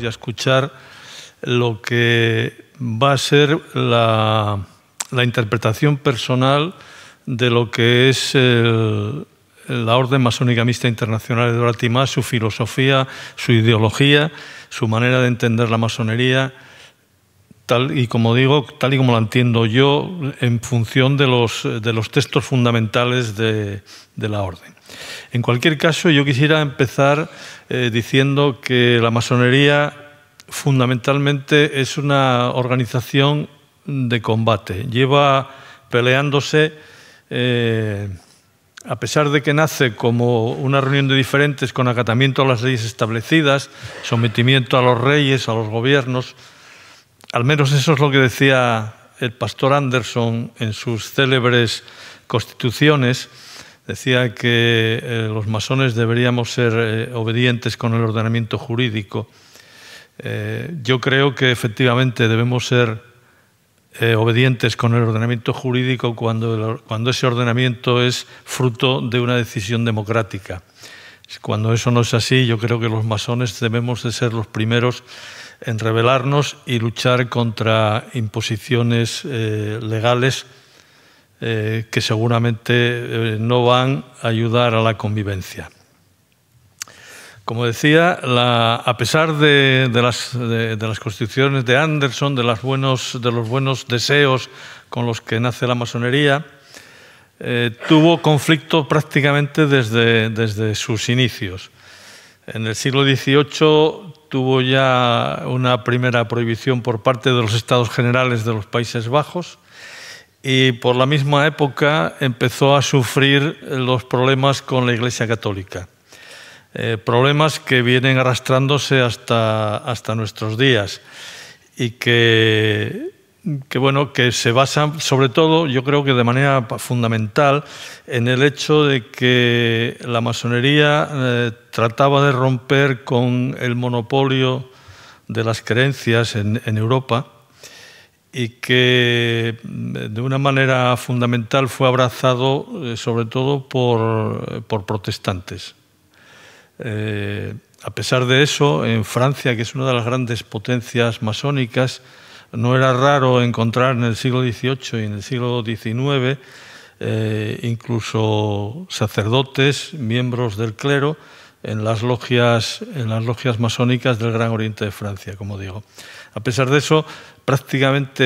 y escuchar lo que va a ser la, interpretación personal de lo que es la Orden Masónica Mixta Internacional de su filosofía, su ideología, su manera de entender la masonería, tal y como digo, tal y como la entiendo yo, en función de los, de los textos fundamentales de la Orden. En cualquier caso, yo quisiera empezar eh, diciendo que la masonería fundamentalmente es una organización de combate. Lleva peleándose, eh, a pesar de que nace como una reunión de diferentes con acatamiento a las leyes establecidas, sometimiento a los reyes, a los gobiernos, al menos eso es lo que decía el pastor Anderson en sus célebres constituciones, decía que eh, los masones deberíamos ser eh, obedientes con el ordenamiento jurídico. Eh, yo creo que efectivamente debemos ser obedientes con el ordenamiento jurídico cuando, cuando ese ordenamiento es fruto de una decisión democrática. Cuando eso no es así, yo creo que los masones debemos de ser los primeros en rebelarnos y luchar contra imposiciones legales eh, que seguramente eh, no van a ayudar a la convivencia. Como decía, a pesar de, las, constituciones de Anderson, de, los buenos deseos con los que nace la masonería, eh, tuvo conflicto prácticamente desde, desde sus inicios. En el siglo XVIII tuvo ya una primera prohibición por parte de los estados generales de los Países Bajos, y por la misma época empezó a sufrir los problemas con la Iglesia Católica. Eh, problemas que vienen arrastrándose hasta, hasta nuestros días y que, bueno, que se basan sobre todo, yo creo que de manera fundamental, en el hecho de que la masonería eh, trataba de romper con el monopolio de las creencias en Europa y que eh, de una manera fundamental fue abrazado eh, sobre todo por, eh, protestantes. a pesar de eso, en Francia, que es una de las grandes potencias masónicas, no era raro encontrar en el siglo XVIII y en el siglo XIX incluso sacerdotes, miembros del clero, en en las logias masónicas del Gran Oriente de Francia, como digo. A pesar de eso, prácticamente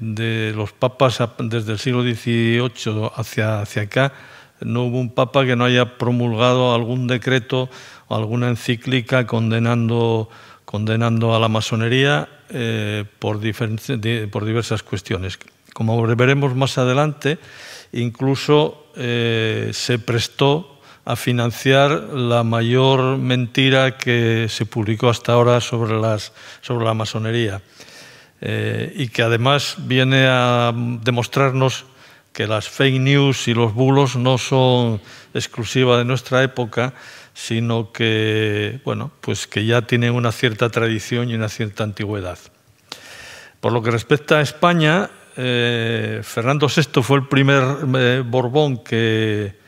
de los papas desde el siglo XVIII hacia, hacia acá, no hubo un papa que no haya promulgado algún decreto o alguna encíclica condenando, condenando a la masonería eh, por, por diversas cuestiones. Como veremos más adelante, incluso eh, se prestó a financiar la mayor mentira que se publicó hasta ahora sobre, las, sobre la masonería eh, y que además viene a demostrarnos que las fake news y los bulos no son exclusiva de nuestra época, sino que, bueno, pues que ya tienen una cierta tradición y una cierta antigüedad. Por lo que respecta a España, eh, Fernando VI fue el primer eh, Borbón que,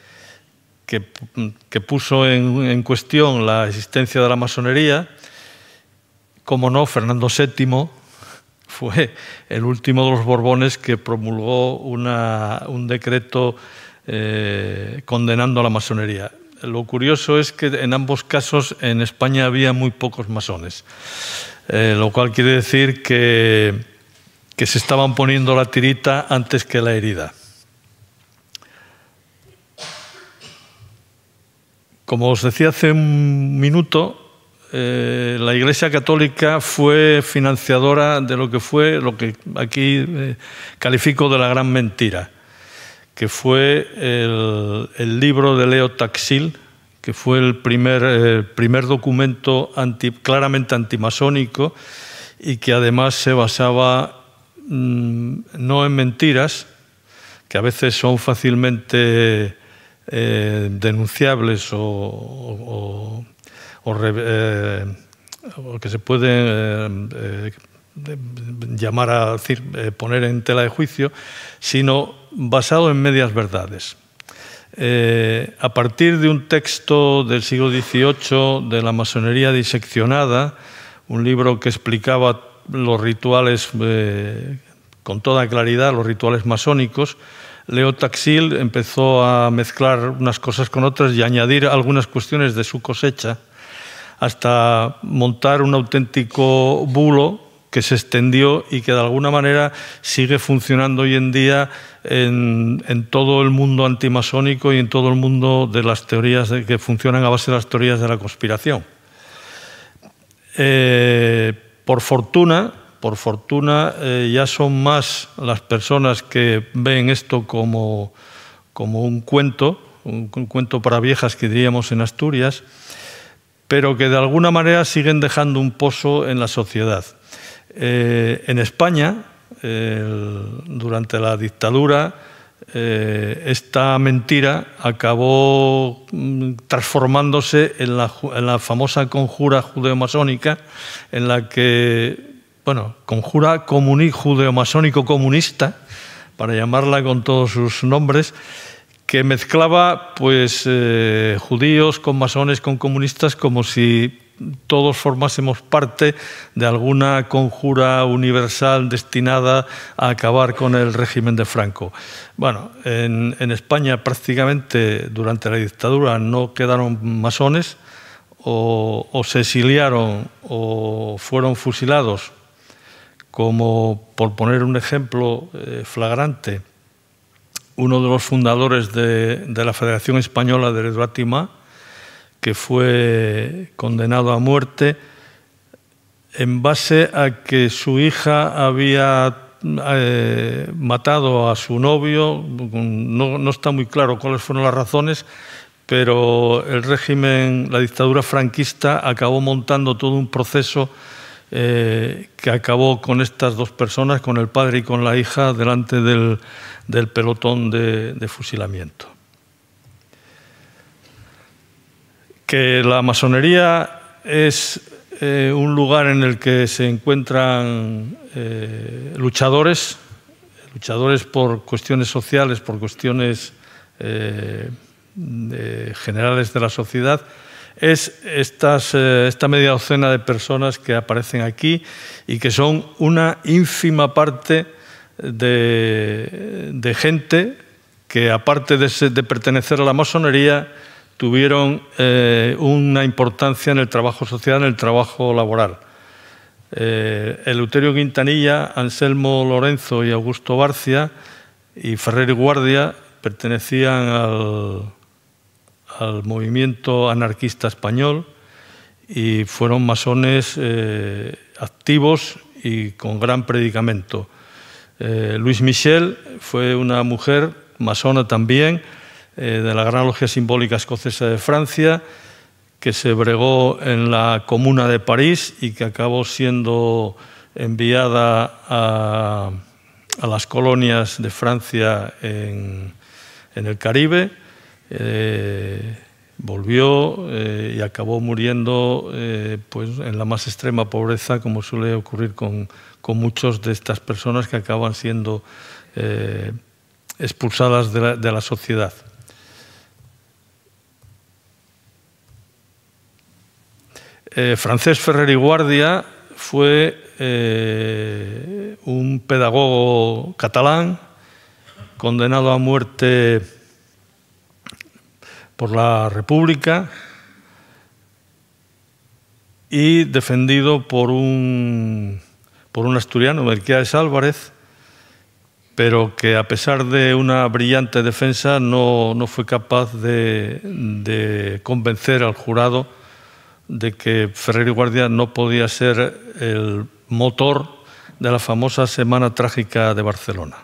que, puso en, cuestión la existencia de la masonería. Como no, Fernando VII fue el último de los Borbones que promulgó un decreto eh, condenando la masonería. Lo curioso es que en ambos casos en España había muy pocos masones, eh, lo cual quiere decir que se estaban poniendo la tirita antes que la herida. Como os decía hace un minuto, eh, la Iglesia Católica fue financiadora de lo que fue, lo que aquí eh, califico de la gran mentira, que fue el, libro de Leo Taxil, que fue el primer, eh, primer documento claramente antimasónico y que además se basaba mm, no en mentiras, que a veces son fácilmente eh, denunciables eh, o, que se pueden eh, llamar a poner en tela de juicio, sino basado en medias verdades. a partir de un texto del siglo XVIII de la masonería diseccionada, un libro que explicaba los rituales con toda claridad, los rituales masónicos, Leo Taxil empezó a mezclar unas cosas con otras y añadir algunas cuestiones de su cosecha hasta montar un auténtico bulo que se extendió y que de alguna manera sigue funcionando hoy en día en, todo el mundo antimasónico y en todo el mundo de las teorías que funcionan a base de las teorías de la conspiración. Eh, por fortuna, por fortuna eh, ya son más las personas que ven esto como, como un cuento, un, cuento para viejas que diríamos en Asturias, pero que de alguna manera siguen dejando un pozo en la sociedad. Eh, en España, durante la dictadura, eh, esta mentira acabó mm, transformándose en la, en la famosa conjura masónica en la que bueno, conjura judeo masónico comunista, para llamarla con todos sus nombres, que mezclaba pues eh, judíos con masones, con comunistas, como si todos formásemos parte de alguna conjura universal destinada a acabar con el régimen de Franco. Bueno, en, España prácticamente durante la dictadura no quedaron masones, o se exiliaron o fueron fusilados como, por poner un ejemplo eh, flagrante, uno de los fundadores de, la Federación Española de Batima, que fue condenado a muerte en base a que su hija había eh, matado a su novio. no está muy claro cuáles fueron las razones, pero el régimen, la dictadura franquista, acabó montando todo un proceso eh, que acabó con estas dos personas, con el padre y con la hija, delante del, pelotón de, fusilamiento. Que la masonería es eh, un lugar en el que se encuentran eh, luchadores, luchadores por cuestiones sociales, por cuestiones generales de la sociedad, es estas, eh, esta media docena de personas que aparecen aquí y que son una ínfima parte de, gente que, aparte de, pertenecer a la masonería, tuvieron eh, una importancia en el trabajo social, en el trabajo laboral. el eh, Eleuterio Quintanilla, Anselmo Lorenzo y Augusto Barcia y Ferrer Guardia pertenecían al, al movimiento anarquista español y fueron masones eh, activos y con gran predicamento. Eh, Luis Michel fue una mujer masona también eh, de la Gran Logia Simbólica Escocesa de Francia que se bregó en la Comuna de París y que acabó siendo enviada a, las colonias de Francia en, en el Caribe eh, volvió eh, y acabó muriendo eh, pues en la más extrema pobreza, como suele ocurrir con, muchas muchos de estas personas que acaban siendo expulsadas de la, de la sociedad. Francés Ferrer y Guardia fue un pedagogo catalán condenado a muerte por la República y defendido por un, por un asturiano, Merquiades Álvarez, pero que a pesar de una brillante defensa no, fue capaz de, convencer al jurado de que Ferrer y Guardia no podía ser el motor de la famosa Semana Trágica de Barcelona.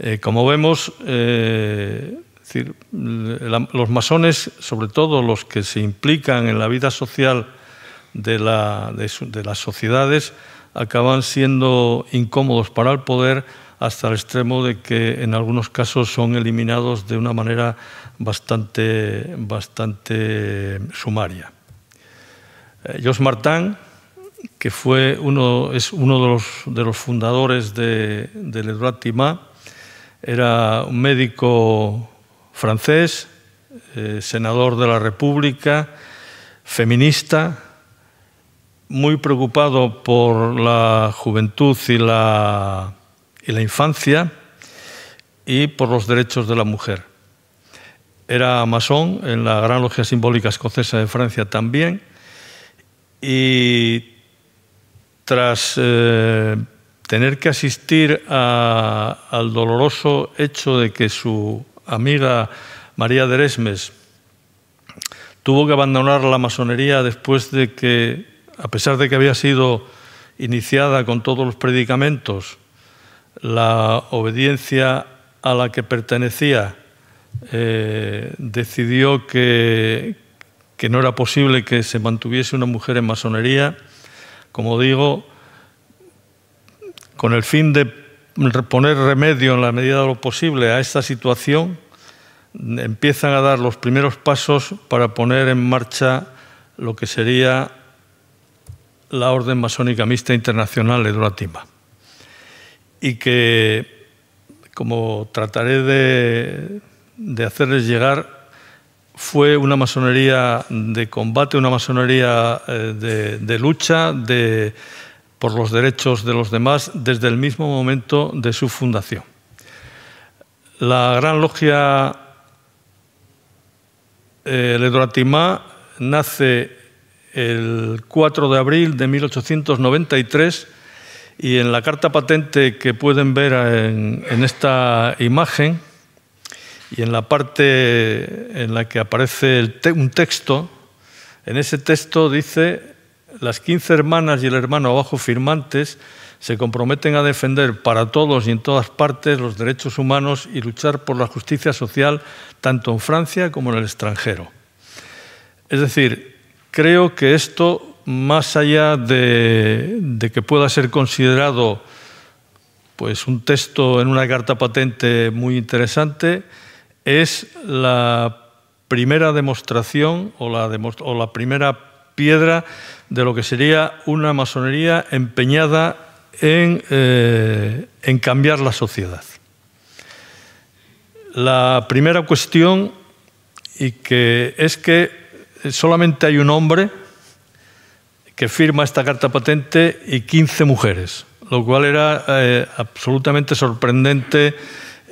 Eh, como vemos, eh, es decir, los masones, sobre todo los que se implican en la vida social de, las sociedades, acaban siendo incómodos para el poder hasta el extremo de que en algunos casos son eliminados de una manera bastante, sumaria. Eh, Jos Martán, que fue uno, es uno de los, fundadores de, de era un médico francés, eh, senador de la República, feminista, muy preocupado por la juventud y la, infancia y por los derechos de la mujer. Era masón en la Gran Logia Simbólica Escocesa de Francia también y tras eh, tener que asistir al doloroso hecho de que su amiga María de Resmes, tuvo que abandonar la masonería después de que, a pesar de que había sido iniciada con todos los predicamentos, la obediencia a la que pertenecía eh, decidió que, que no era posible que se mantuviese una mujer en masonería, como digo, con el fin de poner remedio en la medida de lo posible a esta situación, empiezan a dar los primeros pasos para poner en marcha lo que sería la Orden Masónica Mixta Internacional latima Y que, como trataré de, hacerles llegar, fue una masonería de combate, una masonería eh, de lucha, de, por los derechos de los demás desde el mismo momento de su fundación. La Gran Logia eh, nace el 4 de abril de 1893 y en la carta patente que pueden ver en, esta imagen y en la parte en la que aparece un texto, en ese texto dice las 15 hermanas y el hermano abajo firmantes se comprometen a defender para todos y en todas partes los derechos humanos y luchar por la justicia social tanto en Francia como en el extranjero. Es decir, creo que esto, más allá de, que pueda ser considerado pues, un texto en una carta patente muy interesante, es la primera demostración o la primera piedra de lo que sería una masonería empeñada eh, en, cambiar la sociedad. La primera cuestión y que es que solamente hay un hombre que firma esta carta patente y 15 mujeres, lo cual era eh, absolutamente sorprendente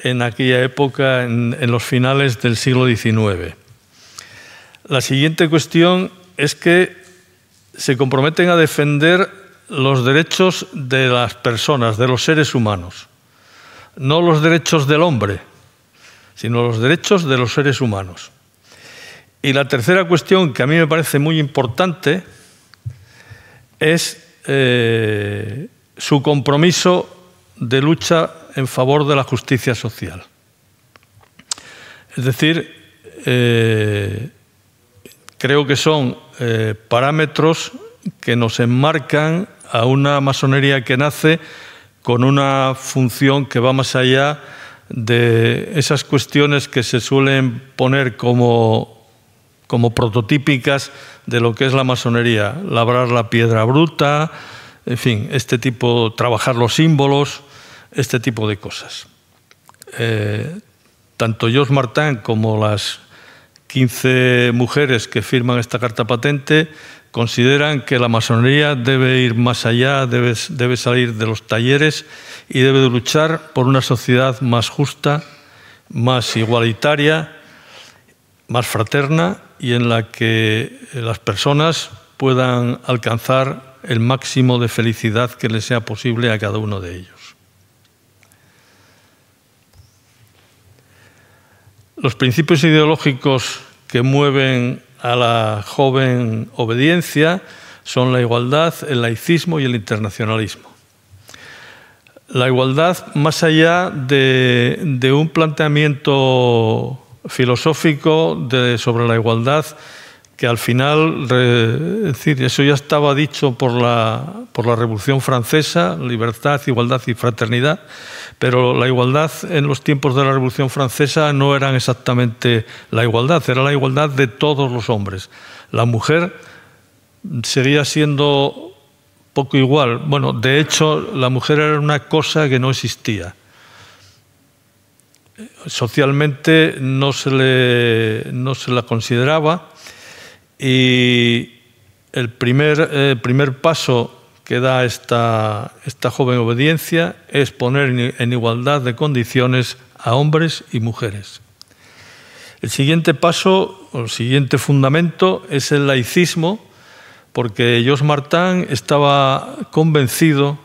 en aquella época, en, los finales del siglo XIX. La siguiente cuestión es que se comprometen a defender los derechos de las personas, de los seres humanos. No los derechos del hombre, sino los derechos de los seres humanos. Y la tercera cuestión que a mí me parece muy importante es eh, su compromiso de lucha en favor de la justicia social. Es decir, eh, creo que son eh, parámetros que nos enmarcan a una masonería que nace con una función que va más allá de esas cuestiones que se suelen poner como, como prototípicas de lo que es la masonería, labrar la piedra bruta, en fin, este tipo, trabajar los símbolos, este tipo de cosas. Eh, tanto Jos Martán como las 15 mujeres que firman esta carta patente consideran que la masonería debe ir más allá, debe, debe salir de los talleres y debe luchar por una sociedad más justa, más igualitaria, más fraterna y en la que las personas puedan alcanzar el máximo de felicidad que les sea posible a cada uno de ellos. Los principios ideológicos que mueven a la joven obediencia son la igualdad, el laicismo y el internacionalismo. La igualdad, más allá de, un planteamiento filosófico sobre la igualdad que al final, decir, eso ya estaba dicho por la, por la Revolución Francesa, libertad, igualdad y fraternidad, pero la igualdad en los tiempos de la Revolución Francesa no era exactamente la igualdad, era la igualdad de todos los hombres. La mujer seguía siendo poco igual. Bueno, de hecho, la mujer era una cosa que no existía socialmente no se, le, no se la consideraba y el primer, primer paso que da esta, esta joven obediencia es poner en igualdad de condiciones a hombres y mujeres. El siguiente paso, o el siguiente fundamento, es el laicismo, porque Jos Martín estaba convencido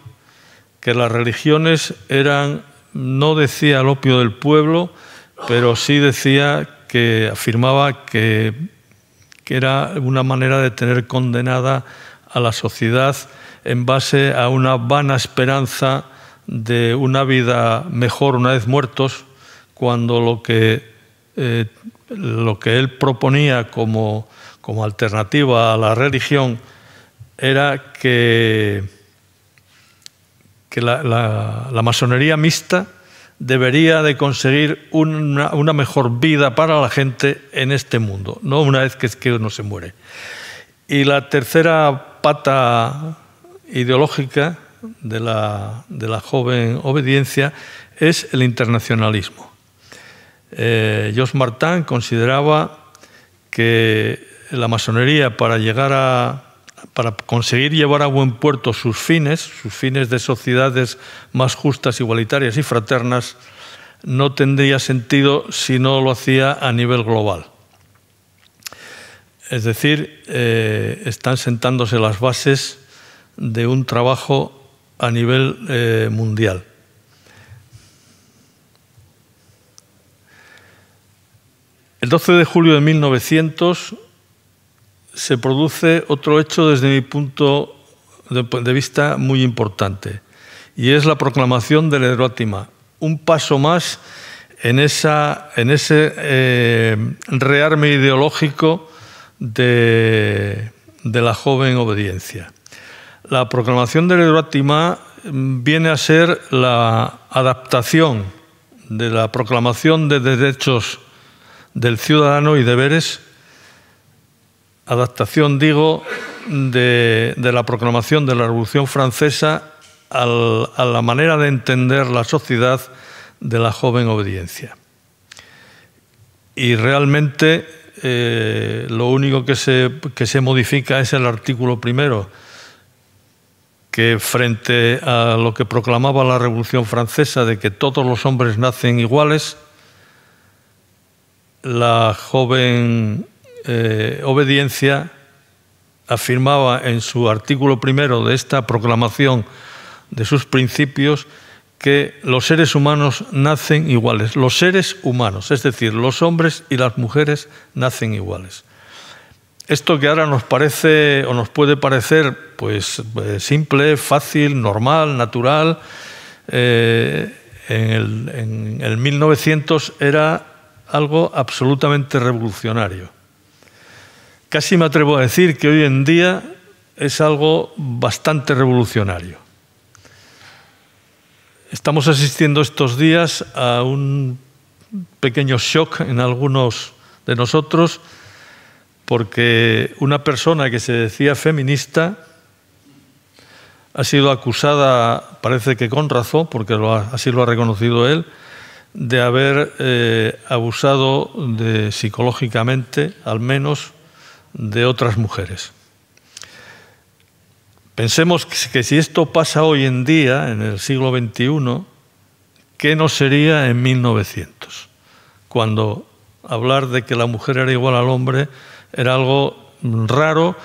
que las religiones eran, no decía el opio del pueblo, pero sí decía que afirmaba que que era una manera de tener condenada a la sociedad en base a una vana esperanza de una vida mejor una vez muertos, cuando lo que, eh, él proponía como, alternativa a la religión era que, que la masonería mixta debería de conseguir una, mejor vida para la gente en este mundo, no una vez que, uno se muere. Y la tercera pata ideológica de la, joven obediencia es el internacionalismo. Eh, Jos Martin consideraba que la masonería para llegar a para conseguir llevar a buen puerto sus fines, sus fines de sociedades más justas, igualitarias y fraternas, no tendría sentido si no lo hacía a nivel global. Es decir, eh, están sentándose las bases de un trabajo a nivel eh, mundial. El 12 de julio de 1900, se produce otro hecho desde mi punto de vista muy importante, y es la proclamación del Herótima, un paso más en, ese eh, rearme ideológico de, la joven obediencia. La proclamación del Herótima mm, viene a ser la adaptación de la proclamación de derechos del ciudadano y deberes adaptación, digo, de, la proclamación de la Revolución Francesa a la manera de entender la sociedad de la joven obediencia. Y realmente eh, lo único que se, que se modifica es el artículo primero, que frente a lo que proclamaba la Revolución Francesa de que todos los hombres nacen iguales, la joven eh, obediencia afirmaba en su artículo primero de esta proclamación de sus principios que los seres humanos nacen iguales, los seres humanos, es decir, los hombres y las mujeres nacen iguales. Esto que ahora nos parece o nos puede parecer pues eh, simple, fácil, normal, natural, eh, en el 1900 era algo absolutamente revolucionario casi me atrevo a decir que hoy en día es algo bastante revolucionario. Estamos asistiendo estos días a un pequeño shock en algunos de nosotros porque una persona que se decía feminista ha sido acusada, parece que con razón, porque así lo ha reconocido él, de haber eh, abusado de, psicológicamente, al menos, de otras mujeres. Pensemos que si esto pasa hoy en día, en el siglo XXI, ¿qué no sería en 1900? Cuando hablar de que la mujer era igual al hombre era algo raro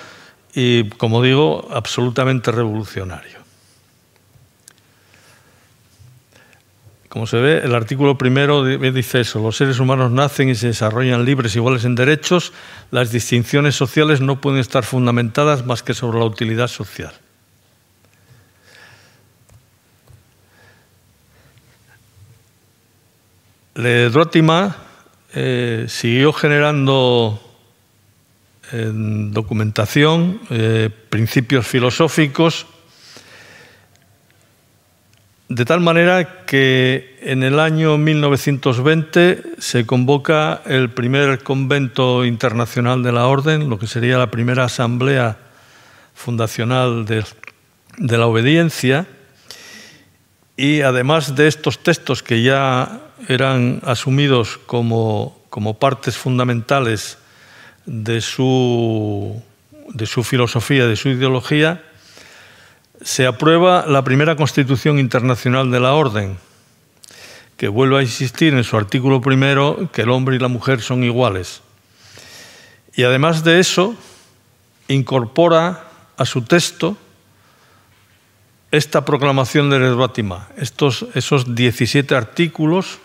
y, como digo, absolutamente revolucionario. Como se ve, el artículo primero dice eso, los seres humanos nacen y se desarrollan libres, iguales en derechos, las distinciones sociales no pueden estar fundamentadas más que sobre la utilidad social. Le Drótima eh, siguió generando eh, documentación, eh, principios filosóficos, de tal manera que en el año 1920 se convoca el primer convento internacional de la Orden, lo que sería la primera asamblea fundacional de, la obediencia, y además de estos textos que ya eran asumidos como, partes fundamentales de su filosofía, de su ideología, se aprueba la primera Constitución Internacional de la Orden, que vuelve a insistir en su artículo primero que el hombre y la mujer son iguales. Y además de eso, incorpora a su texto esta proclamación de Lesbátima, estos, esos 17 artículos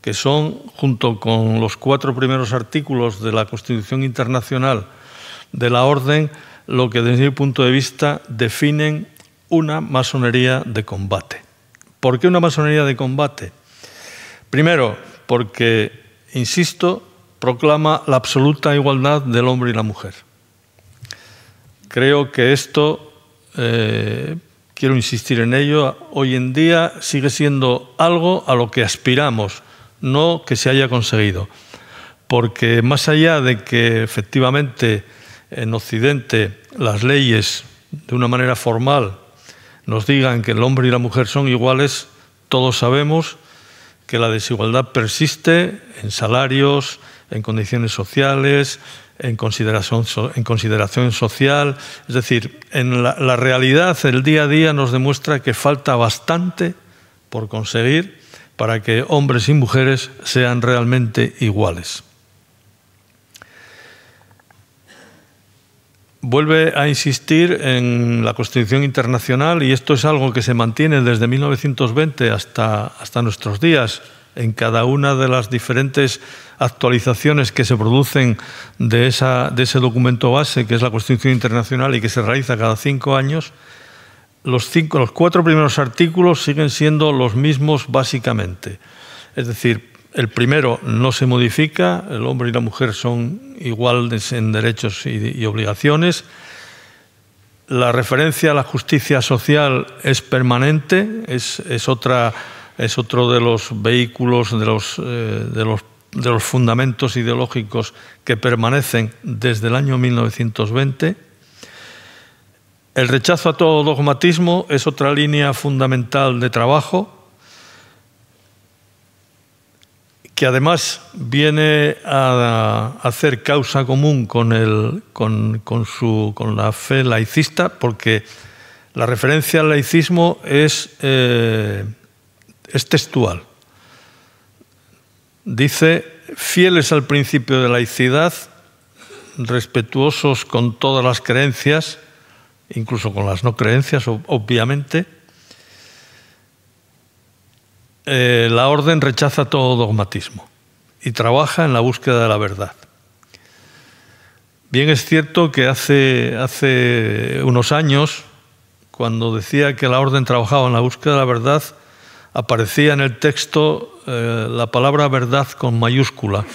que son, junto con los cuatro primeros artículos de la Constitución Internacional de la Orden, lo que desde mi punto de vista definen una masonería de combate. ¿Por qué una masonería de combate? Primero, porque, insisto, proclama la absoluta igualdad del hombre y la mujer. Creo que esto, eh, quiero insistir en ello, hoy en día sigue siendo algo a lo que aspiramos, no que se haya conseguido. Porque más allá de que efectivamente en Occidente las leyes de una manera formal nos digan que el hombre y la mujer son iguales, todos sabemos que la desigualdad persiste en salarios, en condiciones sociales, en consideración, en consideración social. Es decir, en la realidad, el día a día nos demuestra que falta bastante por conseguir para que hombres y mujeres sean realmente iguales. vuelve a insistir en la Constitución Internacional y esto es algo que se mantiene desde 1920 hasta, hasta nuestros días en cada una de las diferentes actualizaciones que se producen de, esa, de ese documento base, que es la Constitución Internacional y que se realiza cada cinco años, los, cinco, los cuatro primeros artículos siguen siendo los mismos básicamente. Es decir, el primero no se modifica, el hombre y la mujer son iguales en derechos y, obligaciones. La referencia a la justicia social es permanente, es, otra, es otro de los vehículos, eh, de los, de los fundamentos ideológicos que permanecen desde el año 1920. El rechazo a todo dogmatismo es otra línea fundamental de trabajo. que además viene a hacer causa común con, la fe laicista, porque la referencia al laicismo es, eh, es textual. Dice, fieles al principio de laicidad, respetuosos con todas las creencias, incluso con las no creencias, obviamente, eh, la orden rechaza todo dogmatismo y trabaja en la búsqueda de la verdad. Bien es cierto que hace, unos años, cuando decía que la orden trabajaba en la búsqueda de la verdad, aparecía en el texto eh, la palabra verdad con mayúscula.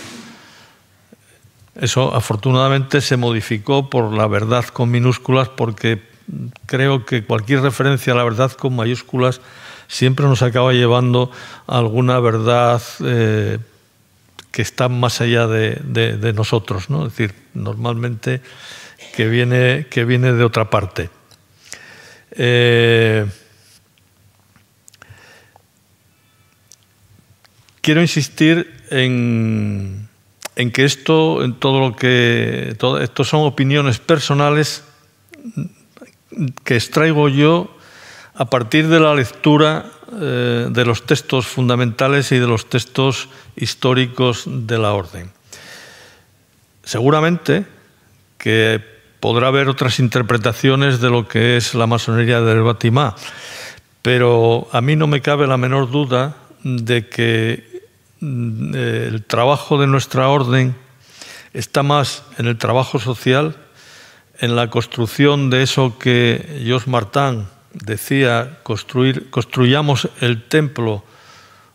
Eso afortunadamente se modificó por la verdad con minúsculas porque creo que cualquier referencia a la verdad con mayúsculas siempre nos acaba llevando alguna verdad eh, que está más allá de, nosotros, ¿no? es decir, normalmente que viene, que viene de otra parte. Eh, quiero insistir en, que esto, en todo lo que. Todo, esto son opiniones personales que extraigo yo a partir de la lectura eh, de los textos fundamentales y de los textos históricos de la orden. Seguramente que podrá haber otras interpretaciones de lo que es la masonería del Batimá, pero a mí no me cabe la menor duda de que mm, eh, el trabajo de nuestra orden está más en el trabajo social, en la construcción de eso que Jos Martán decía, construyamos el templo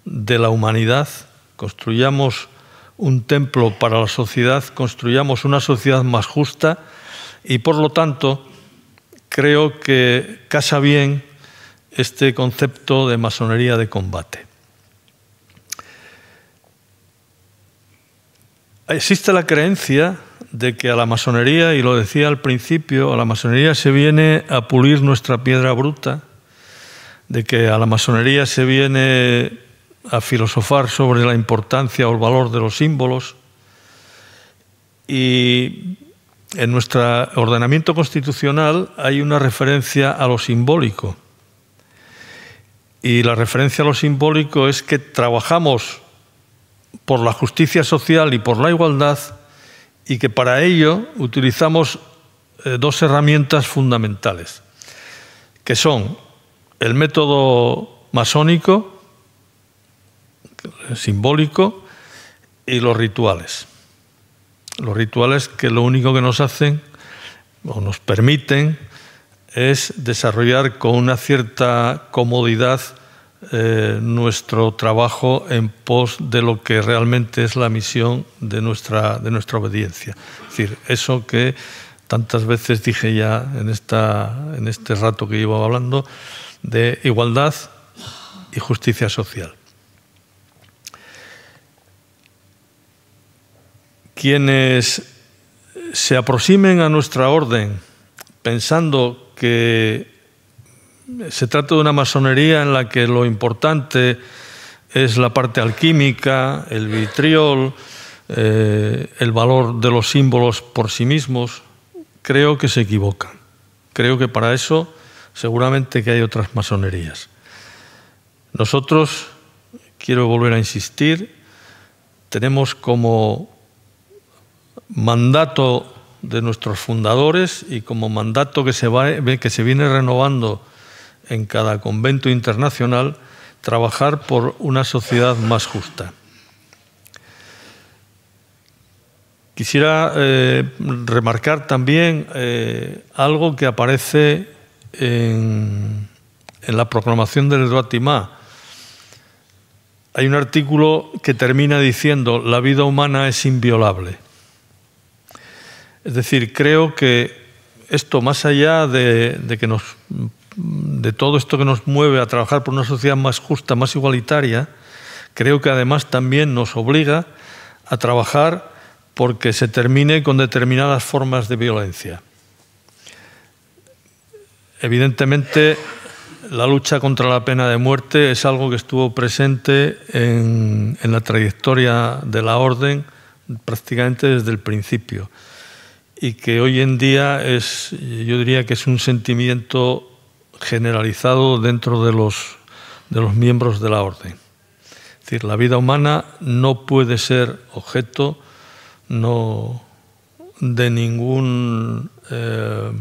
de la humanidad, construyamos un templo para la sociedad, construyamos una sociedad más justa y por lo tanto creo que casa bien este concepto de masonería de combate. Existe la creencia de que a la masonería, y lo decía al principio, a la masonería se viene a pulir nuestra piedra bruta, de que a la masonería se viene a filosofar sobre la importancia o el valor de los símbolos. Y en nuestro ordenamiento constitucional hay una referencia a lo simbólico. Y la referencia a lo simbólico es que trabajamos por la justicia social y por la igualdad y que para ello utilizamos eh, dos herramientas fundamentales, que son el método masónico, eh, simbólico, y los rituales. Los rituales que lo único que nos hacen o nos permiten es desarrollar con una cierta comodidad eh, nuestro trabajo en pos de lo que realmente es la misión de nuestra, de nuestra obediencia. Es decir, eso que tantas veces dije ya en, esta, en este rato que iba hablando, de igualdad y justicia social. Quienes se aproximen a nuestra orden pensando que se trata de una masonería en la que lo importante es la parte alquímica, el vitriol, eh, el valor de los símbolos por sí mismos. Creo que se equivoca. Creo que para eso seguramente que hay otras masonerías. Nosotros, quiero volver a insistir, tenemos como mandato de nuestros fundadores y como mandato que se, que se viene renovando en cada convento internacional, trabajar por una sociedad más justa. Quisiera eh, remarcar también eh, algo que aparece en, la proclamación del Ratimá. Hay un artículo que termina diciendo, la vida humana es inviolable. Es decir, creo que esto, más allá de que nos de todo esto que nos mueve a trabajar por una sociedad más justa, más igualitaria, creo que además también nos obliga a trabajar porque se termine con determinadas formas de violencia. Evidentemente, la lucha contra la pena de muerte es algo que estuvo presente en, la trayectoria de la orden prácticamente desde el principio y que hoy en día es, yo diría que es un sentimiento generalizado dentro de los, de los miembros de la orden. Es decir, la vida humana no puede ser objeto no, de ningún... Eh,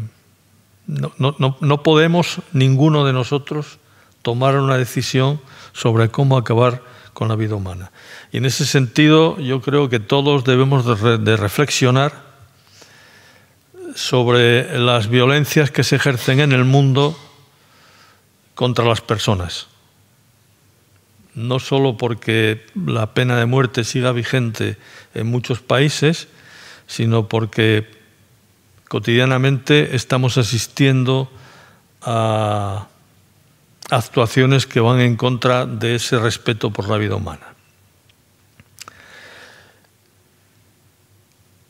no, podemos, ninguno de nosotros, tomar una decisión sobre cómo acabar con la vida humana. Y en ese sentido yo creo que todos debemos de reflexionar sobre las violencias que se ejercen en el mundo contra las personas. No solo porque la pena de muerte siga vigente en muchos países, sino porque cotidianamente estamos asistiendo a actuaciones que van en contra de ese respeto por la vida humana.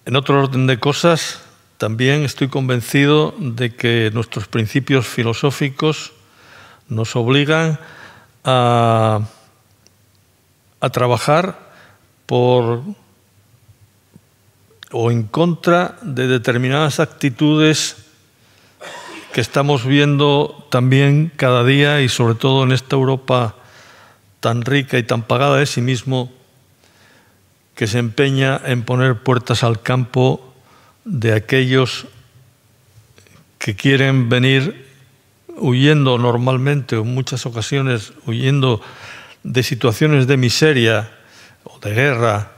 En otro orden de cosas, también estoy convencido de que nuestros principios filosóficos nos obligan a, trabajar por o en contra de determinadas actitudes que estamos viendo también cada día y sobre todo en esta Europa tan rica y tan pagada de sí mismo que se empeña en poner puertas al campo de aquellos que quieren venir huyendo normalmente, en muchas ocasiones huyendo de situaciones de miseria o de guerra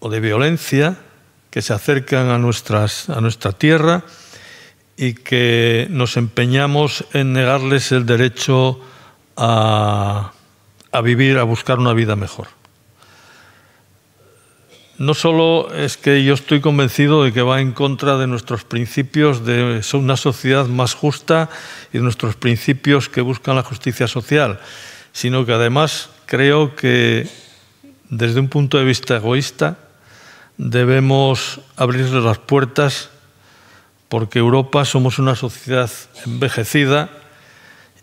o de violencia que se acercan a, nuestras, a nuestra tierra y que nos empeñamos en negarles el derecho a, a vivir, a buscar una vida mejor no solo es que yo estoy convencido de que va en contra de nuestros principios de una sociedad más justa y de nuestros principios que buscan la justicia social, sino que además creo que desde un punto de vista egoísta debemos abrirle las puertas porque Europa somos una sociedad envejecida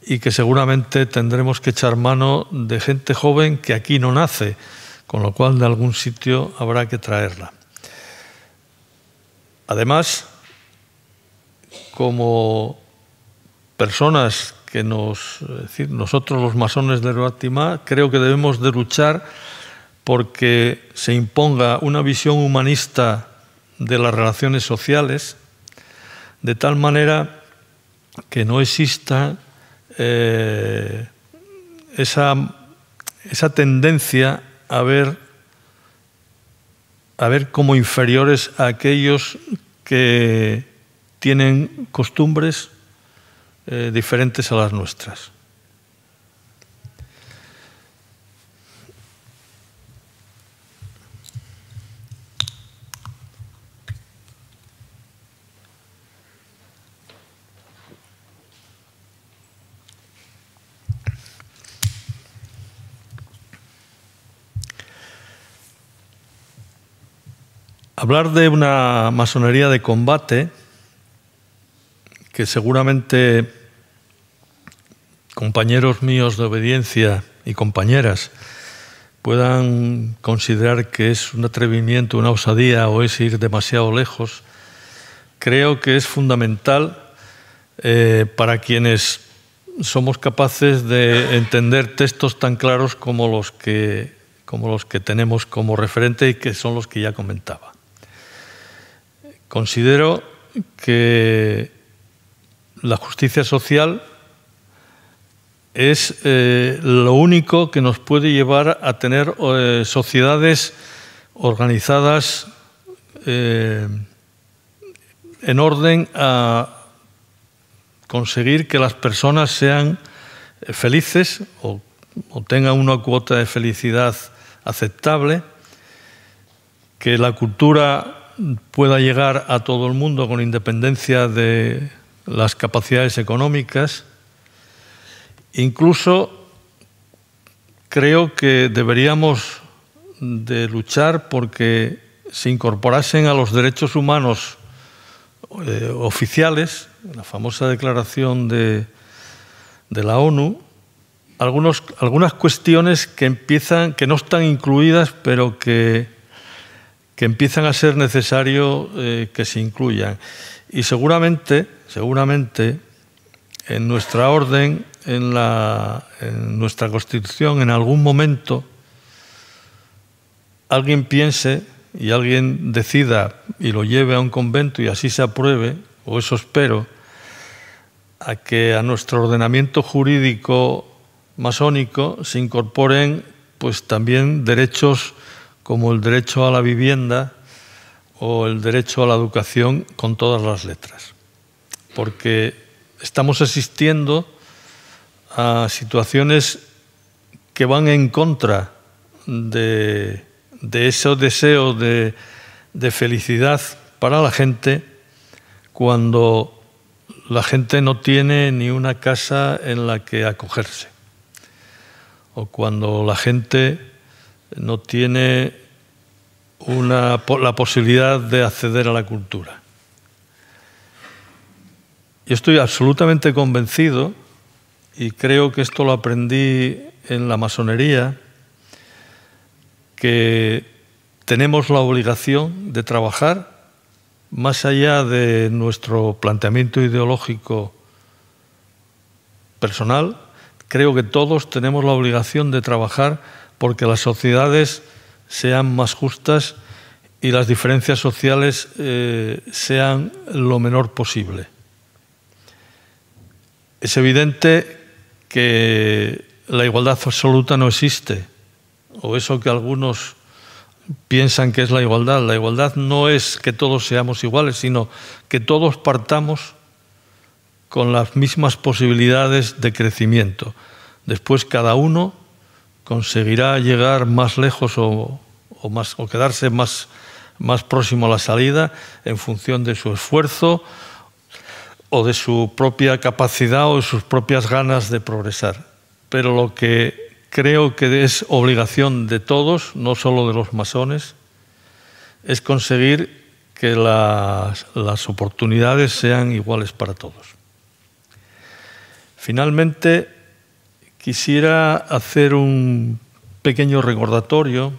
y que seguramente tendremos que echar mano de gente joven que aquí no nace con lo cual de algún sitio habrá que traerla. Además, como personas que nos, decir, nosotros los masones de Roatima, creo que debemos de luchar porque se imponga una visión humanista de las relaciones sociales, de tal manera que no exista eh, esa, esa tendencia a ver, a ver como inferiores a aquellos que tienen costumbres eh, diferentes a las nuestras. hablar de una masonería de combate, que seguramente compañeros míos de obediencia y compañeras puedan considerar que es un atrevimiento, una osadía o es ir demasiado lejos, creo que es fundamental eh, para quienes somos capaces de entender textos tan claros como los que como los que tenemos como referente y que son los que ya comentaba. Considero que la justicia social es eh, lo único que nos puede llevar a tener eh, sociedades organizadas eh, en orden a conseguir que las personas sean felices o, o tengan una cuota de felicidad aceptable, que la cultura pueda llegar a todo el mundo con independencia de las capacidades económicas. Incluso creo que deberíamos de luchar porque se incorporasen a los derechos humanos eh, oficiales, la famosa declaración de, de la ONU, algunos, algunas cuestiones que empiezan, que no están incluidas, pero que que empiezan a ser necesario eh, que se incluyan. Y seguramente, seguramente, en nuestra orden, en, la, en nuestra constitución, en algún momento, alguien piense y alguien decida y lo lleve a un convento y así se apruebe, o eso espero, a que a nuestro ordenamiento jurídico masónico se incorporen pues también derechos como el derecho a la vivienda o el derecho a la educación con todas las letras. Porque estamos asistiendo a situaciones que van en contra de, ese deseo de, de felicidad para la gente cuando la gente no tiene ni una casa en la que acogerse o cuando la gente no tiene la posibilidad de acceder a la cultura. Yo estoy absolutamente convencido, y creo que esto lo aprendí en la masonería, que tenemos la obligación de trabajar más allá de nuestro planteamiento ideológico personal, creo que todos tenemos la obligación de trabajar porque las sociedades sean más justas y las diferencias sociales eh, sean lo menor posible. Es evidente que la igualdad absoluta no existe, o eso que algunos piensan que es la igualdad. La igualdad no es que todos seamos iguales, sino que todos partamos con las mismas posibilidades de crecimiento. Después cada uno conseguirá llegar más lejos o, quedarse más, más próximo a la salida en función de su esfuerzo o de su propia capacidad o de sus propias ganas de progresar. Pero lo que creo que es obligación de todos, no solo de los masones, es conseguir que las, las oportunidades sean iguales para todos. Finalmente, quisiera hacer un pequeño recordatorio.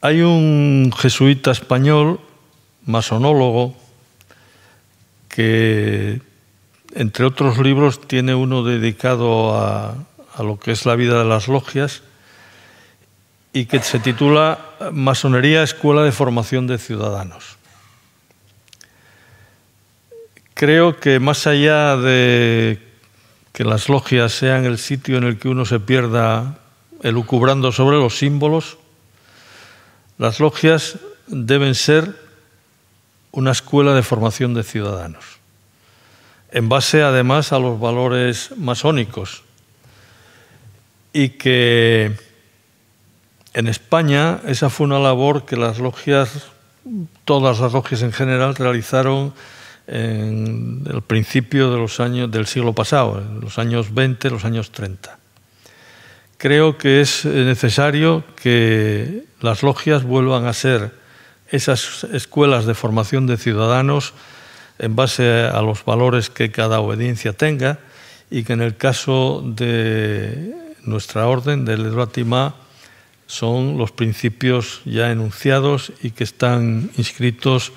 Hay un jesuita español, masonólogo, que entre otros libros tiene uno dedicado a, lo que es la vida de las logias y que se titula Masonería Escuela de Formación de Ciudadanos. Creo que más allá de que las logias sean el sitio en el que uno se pierda elucubrando sobre los símbolos. Las logias deben ser una escuela de formación de ciudadanos, en base además a los valores masónicos, y que en España esa fue una labor que las logias, todas las logias en general, realizaron en el principio de los años del siglo pasado, en los años 20, los años 30. Creo que es necesario que las logias vuelvan a ser esas escuelas de formación de ciudadanos en base a los valores que cada obediencia tenga y que en el caso de nuestra orden, del Edratima son los principios ya enunciados y que están inscritos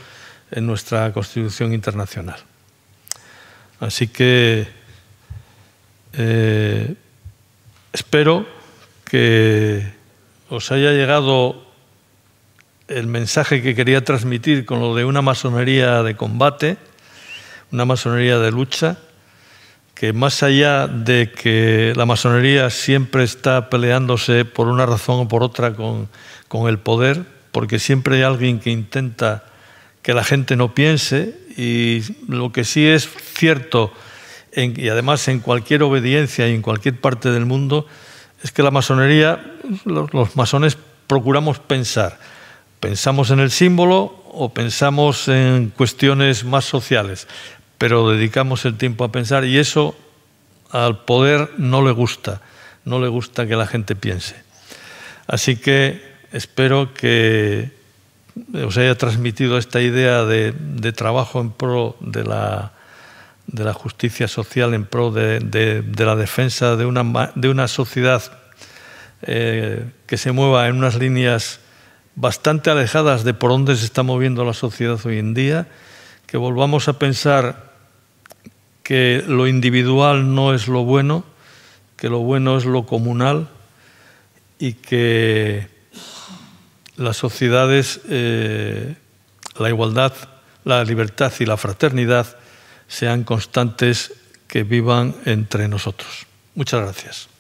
en nuestra Constitución internacional. Así que eh, espero que os haya llegado el mensaje que quería transmitir con lo de una masonería de combate, una masonería de lucha, que más allá de que la masonería siempre está peleándose por una razón o por otra con el poder, porque siempre hay alguien que intenta que la gente no piense y lo que sí es cierto, y además en cualquier obediencia y en cualquier parte del mundo, es que la masonería, los masones procuramos pensar. Pensamos en el símbolo o pensamos en cuestiones más sociales, pero dedicamos el tiempo a pensar y eso al poder no le gusta, no le gusta que la gente piense. Así que espero que eh, os haya transmitido esta idea de, trabajo en pro de la, de la, justicia social, en pro de, la defensa de una, una sociedad eh, que se mueva en unas líneas bastante alejadas de por dónde se está moviendo la sociedad hoy en día, que volvamos a pensar que lo individual no es lo bueno, que lo bueno es lo comunal y que las sociedades, eh, la igualdad, la libertad y la fraternidad sean constantes que vivan entre nosotros. Muchas gracias.